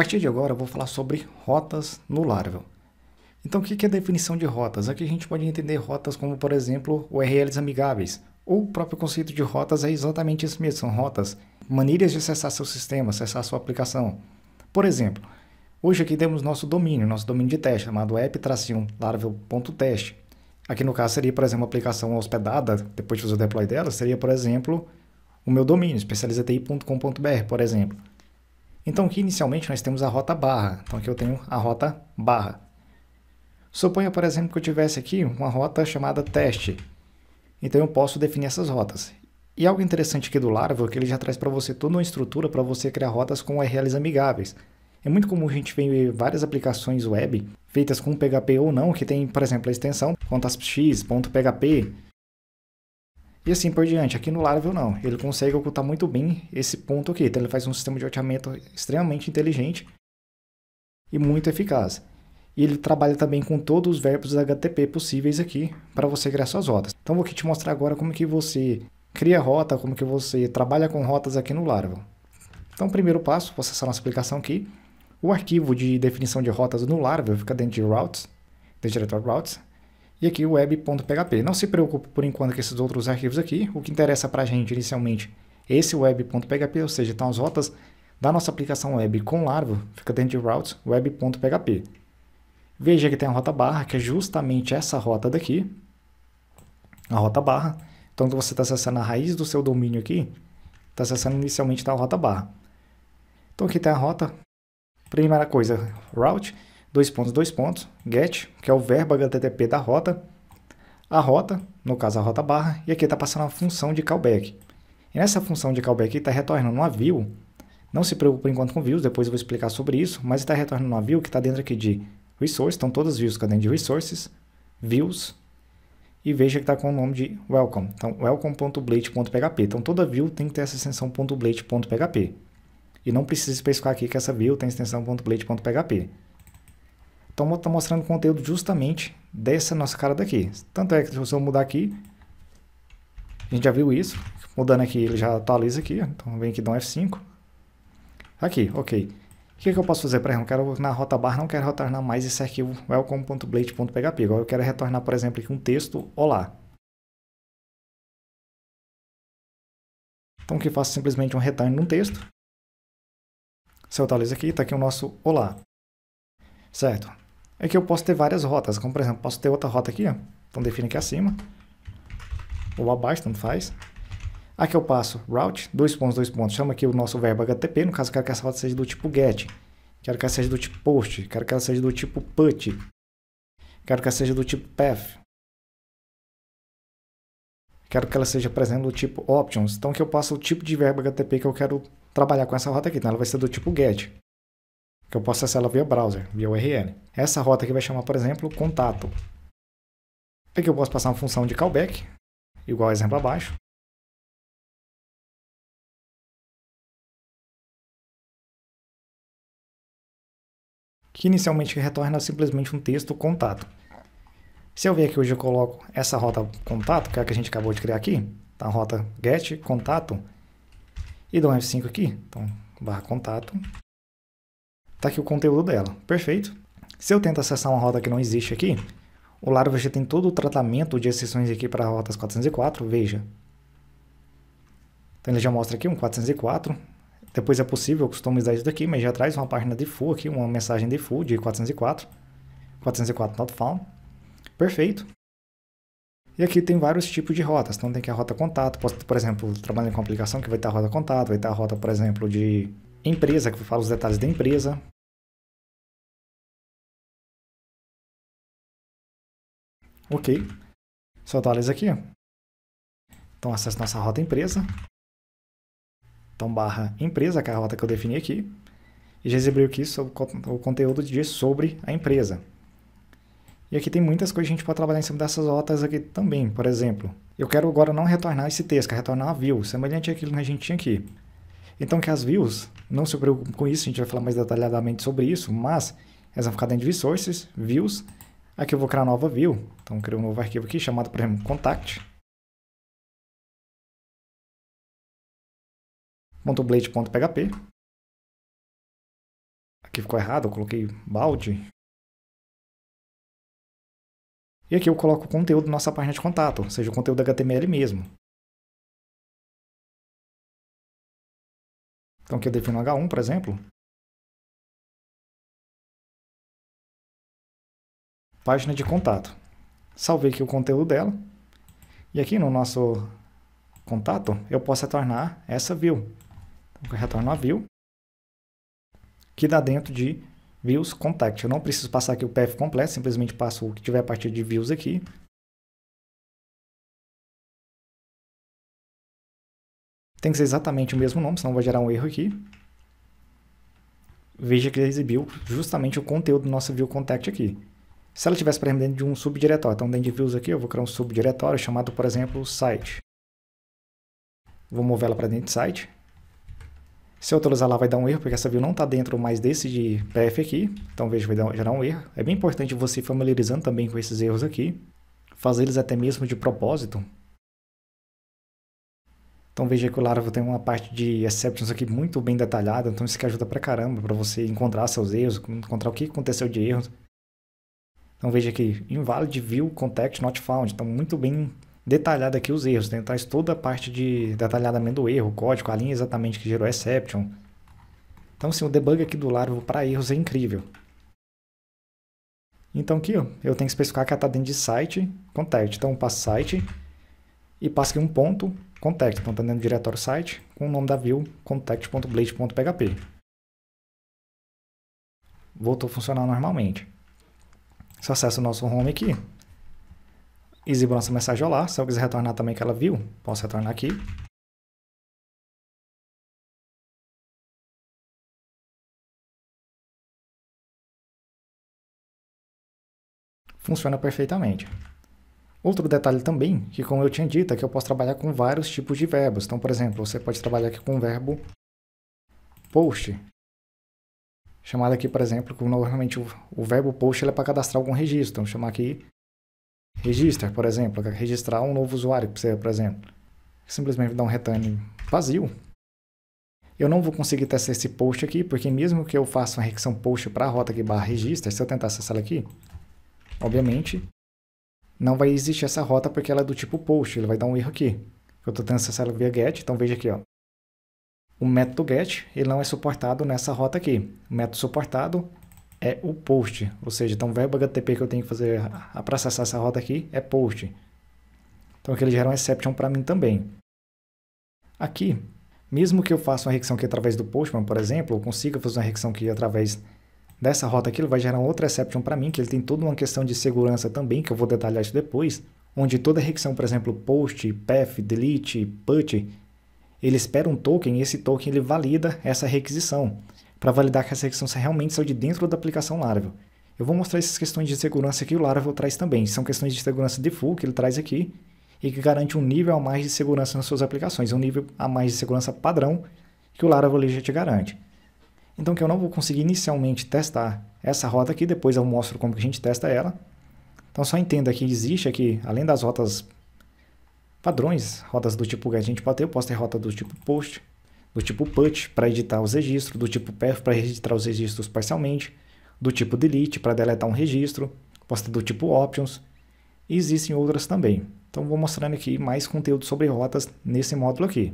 partir de agora eu vou falar sobre rotas no Laravel. Então o que é a definição de rotas? Aqui a gente pode entender rotas como, por exemplo, URLs amigáveis, ou o próprio conceito de rotas é exatamente isso mesmo, são rotas, maneiras de acessar seu sistema, acessar sua aplicação. Por exemplo, hoje aqui temos nosso domínio, nosso domínio de teste, chamado app-laravel.test. Aqui no caso seria, por exemplo, uma aplicação hospedada, depois de fazer o deploy dela, seria, por exemplo, o meu domínio, especializatei.com.br, por exemplo. Então aqui inicialmente nós temos a rota barra, então aqui eu tenho a rota barra. Suponha, por exemplo, que eu tivesse aqui uma rota chamada teste. Então eu posso definir essas rotas. E algo interessante aqui do Laravel é que ele já traz para você toda uma estrutura para você criar rotas com URLs amigáveis. É muito comum a gente ver várias aplicações web feitas com PHP ou não, que tem, por exemplo, a extensão contasps.php, e assim por diante. Aqui no Laravel não, ele consegue ocultar muito bem esse ponto aqui. Então ele faz um sistema de roteamento extremamente inteligente e muito eficaz. E ele trabalha também com todos os verbos HTTP possíveis aqui para você criar suas rotas. Então vou aqui te mostrar agora como que você cria rota, como que você trabalha com rotas aqui no Laravel. Então primeiro passo, vou acessar nossa aplicação aqui. O arquivo de definição de rotas no Laravel fica dentro de routes, dentro de diretório routes e aqui o web.php. Não se preocupe por enquanto com esses outros arquivos aqui, o que interessa para a gente inicialmente é esse web.php, ou seja, estão as rotas da nossa aplicação web com larva fica dentro de routes web.php. Veja que tem a rota barra, que é justamente essa rota daqui, a rota barra. Então, quando você está acessando a raiz do seu domínio aqui, está acessando inicialmente da tá rota barra. Então, aqui tem a rota. Primeira coisa, route dois pontos, dois pontos, get, que é o verbo HTTP da rota, a rota, no caso a rota barra, e aqui está passando a função de callback. E nessa função de callback está retornando uma view, não se preocupe enquanto com views, depois eu vou explicar sobre isso, mas está retornando uma view que está dentro aqui de resource, então todas as views que estão dentro de resources, views, e veja que está com o nome de welcome. Então, welcome.blade.php. Então, toda view tem que ter essa extensão .blade.php. E não precisa especificar aqui que essa view tem extensão .blade.php. Então, está mostrando conteúdo justamente dessa nossa cara daqui. Tanto é que se eu mudar aqui, a gente já viu isso. Mudando aqui, ele já atualiza aqui. Então, vem aqui, dá um F5. Aqui, ok. O que, é que eu posso fazer? Por exemplo, quero na rota bar, não quero retornar mais esse arquivo welcome.blade.php. Agora eu quero retornar, por exemplo, aqui um texto olá. Então, que faço simplesmente um return num texto. Se eu atualizo aqui, está aqui o nosso olá. Certo? é que eu posso ter várias rotas. Como, por exemplo, posso ter outra rota aqui, ó. Então, define aqui acima. Ou abaixo, tanto faz. Aqui eu passo route, dois pontos, dois pontos. Chama aqui o nosso verbo HTTP. No caso, eu quero que essa rota seja do tipo get. Quero que ela seja do tipo post. Quero que ela seja do tipo put. Quero que ela seja do tipo path. Quero que ela seja, por exemplo, do tipo options. Então, que eu passo o tipo de verbo HTTP que eu quero trabalhar com essa rota aqui. Então, ela vai ser do tipo get que eu posso acessar ela via browser, via URL. Essa rota aqui vai chamar, por exemplo, contato. Aqui eu posso passar uma função de callback, igual ao exemplo abaixo. Que inicialmente retorna simplesmente um texto contato. Se eu vir aqui hoje eu coloco essa rota contato, que é a que a gente acabou de criar aqui, tá? rota get contato, e dou um F5 aqui, então barra contato, está aqui o conteúdo dela. Perfeito? Se eu tento acessar uma rota que não existe aqui, o Laravel já tem todo o tratamento de exceções aqui para rotas 404, veja. Então ele já mostra aqui um 404, depois é possível customizar isso daqui, mas já traz uma página de full aqui, uma mensagem de full de 404. 404 not found. Perfeito. E aqui tem vários tipos de rotas. Então tem aqui a rota contato. Posso, por exemplo, trabalhar com aplicação que vai estar a rota contato, vai estar a rota, por exemplo, de empresa, que fala os detalhes da empresa. Ok. Só atualiza aqui. Então acessa nossa rota empresa. Então barra empresa, que é a rota que eu defini aqui. E já exibiu aqui sobre o conteúdo de sobre a empresa. E aqui tem muitas coisas que a gente pode trabalhar em cima dessas rotas aqui também. Por exemplo, eu quero agora não retornar esse texto, quero retornar a view, semelhante àquilo que a gente tinha aqui. Então, que as views, não se preocupe com isso, a gente vai falar mais detalhadamente sobre isso, mas elas vão ficar dentro de resources, views. Aqui eu vou criar uma nova view. Então, eu crio um novo arquivo aqui chamado, por exemplo, contact. .blade.php Aqui ficou errado, eu coloquei balde. E aqui eu coloco o conteúdo da nossa página de contato, ou seja, o conteúdo HTML mesmo. Então, que eu defino H1, por exemplo, página de contato. Salvei aqui o conteúdo dela. E aqui no nosso contato, eu posso retornar essa view. Então, eu retorno a view, que dá dentro de views contact. Eu não preciso passar aqui o path completo, simplesmente passo o que tiver a partir de views aqui. Tem que ser exatamente o mesmo nome, senão vai gerar um erro aqui. Veja que ele exibiu justamente o conteúdo do nosso view contact aqui. Se ela tivesse, por exemplo, dentro de um subdiretório, então dentro de views aqui, eu vou criar um subdiretório chamado, por exemplo, site. Vou mover ela para dentro de site. Se eu atualizar lá vai dar um erro, porque essa view não está dentro mais desse de PF aqui. Então veja, vai dar, gerar um erro. É bem importante você familiarizando também com esses erros aqui. Fazer eles até mesmo de propósito, então veja que o Laravel tem uma parte de exceptions aqui muito bem detalhada, então isso que ajuda pra caramba para você encontrar seus erros, encontrar o que aconteceu de erros. Então veja aqui, invalid view context not found, então muito bem detalhado aqui os erros, né? Então, traz toda a parte de detalhamento do erro, código, a linha exatamente que gerou exception. Então sim, o debug aqui do Laravel para erros é incrível. Então aqui ó, eu tenho que especificar que ela está dentro de site, contact, então eu passo site e passo aqui um ponto context. Então, está dentro do diretório site com o nome da view context.blade.php. Voltou a funcionar normalmente. eu acessa o nosso home aqui. Exibo nossa mensagem olá. Se eu quiser retornar também que ela viu, posso retornar aqui. Funciona perfeitamente. Outro detalhe também, que como eu tinha dito, é que eu posso trabalhar com vários tipos de verbos. Então, por exemplo, você pode trabalhar aqui com o verbo post, chamado aqui, por exemplo, como normalmente o, o verbo post é para cadastrar algum registro. Então, chamar aqui register, por exemplo, registrar um novo usuário, por exemplo. Simplesmente dar um return vazio. Eu não vou conseguir testar esse post aqui, porque mesmo que eu faça uma requisição post para a rota aqui barra register, se eu tentar acessar ela aqui, obviamente, não vai existir essa rota porque ela é do tipo post, ele vai dar um erro aqui. Eu estou tendo acesso ela via GET, então veja aqui, ó. O método GET, ele não é suportado nessa rota aqui. O método suportado é o post, ou seja, então o verbo HTTP que eu tenho que fazer para acessar essa rota aqui é post. Então aqui ele gera um exception para mim também. Aqui, mesmo que eu faça uma requisição aqui através do Postman, por exemplo, eu consiga fazer uma requisição aqui através dessa rota aqui, ele vai gerar um outro exception para mim, que ele tem toda uma questão de segurança também, que eu vou detalhar isso depois, onde toda requisição, por exemplo, post, path, delete, put, ele espera um token e esse token ele valida essa requisição, para validar que essa requisição realmente saiu de dentro da aplicação Laravel. Eu vou mostrar essas questões de segurança que o Laravel traz também, são questões de segurança de full que ele traz aqui, e que garante um nível a mais de segurança nas suas aplicações, um nível a mais de segurança padrão que o Laravel já te garante. Então que eu não vou conseguir inicialmente testar essa rota aqui, depois eu mostro como que a gente testa ela. Então só entenda que existe aqui, além das rotas padrões, rotas do tipo GET, a gente pode ter, eu posso ter rota do tipo post, do tipo put para editar os registros, do tipo path para registrar os registros parcialmente, do tipo delete para deletar um registro, posso ter do tipo options, e existem outras também. Então vou mostrando aqui mais conteúdo sobre rotas nesse módulo aqui.